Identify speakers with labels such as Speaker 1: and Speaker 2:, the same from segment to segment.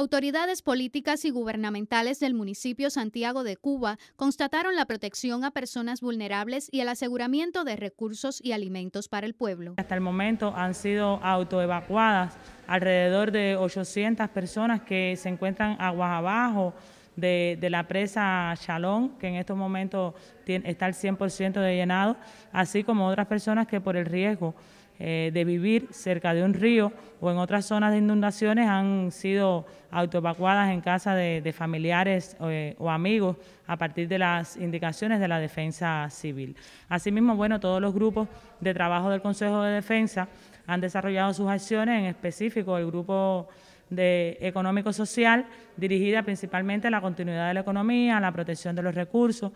Speaker 1: Autoridades políticas y gubernamentales del municipio Santiago de Cuba constataron la protección a personas vulnerables y el aseguramiento de recursos y alimentos para el pueblo.
Speaker 2: Hasta el momento han sido autoevacuadas alrededor de 800 personas que se encuentran aguas abajo de, la presa Chalón, que en estos momentos está al 100% de llenado, así como otras personas que por el riesgo eh, de vivir cerca de un río o en otras zonas de inundaciones han sido autoevacuadas en casa de, familiares eh, o amigos a partir de las indicaciones de la defensa civil. Asimismo, bueno, todos los grupos de trabajo del Consejo de Defensa han desarrollado sus acciones, en específico el grupo de económico-social dirigida principalmente a la continuidad de la economía, a la protección de los recursos,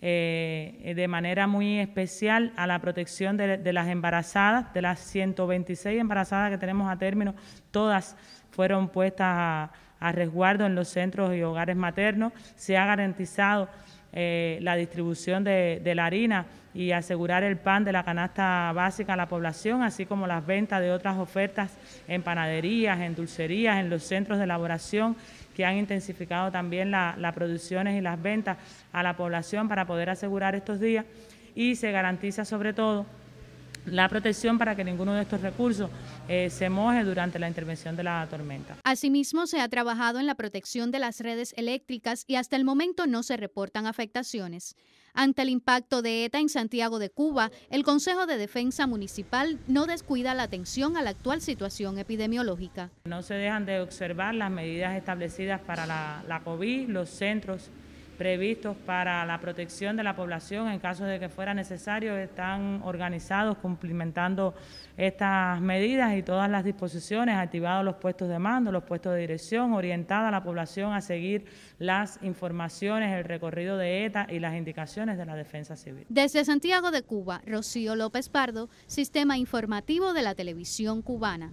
Speaker 2: eh, de manera muy especial a la protección de, las embarazadas, de las 126 embarazadas que tenemos a término, todas fueron puestas a resguardo en los centros y hogares maternos, se ha garantizado eh, la distribución de, la harina y asegurar el pan de la canasta básica a la población, así como las ventas de otras ofertas en panaderías, en dulcerías, en los centros de elaboración que han intensificado también las producciones y las ventas a la población para poder asegurar estos días y se garantiza sobre todo la protección para que ninguno de estos recursos eh, se moje durante la intervención de la tormenta.
Speaker 1: Asimismo, se ha trabajado en la protección de las redes eléctricas y hasta el momento no se reportan afectaciones. Ante el impacto de ETA en Santiago de Cuba, el Consejo de Defensa Municipal no descuida la atención a la actual situación epidemiológica.
Speaker 2: No se dejan de observar las medidas establecidas para la COVID, los centros previstos para la protección de la población en caso de que fuera necesario, están organizados cumplimentando estas medidas y todas las disposiciones, activados los puestos de mando, los puestos de dirección, orientada a la población a seguir las informaciones, el recorrido de ETA y las indicaciones de la defensa civil.
Speaker 1: Desde Santiago de Cuba, Rocío López Pardo, Sistema Informativo de la Televisión Cubana.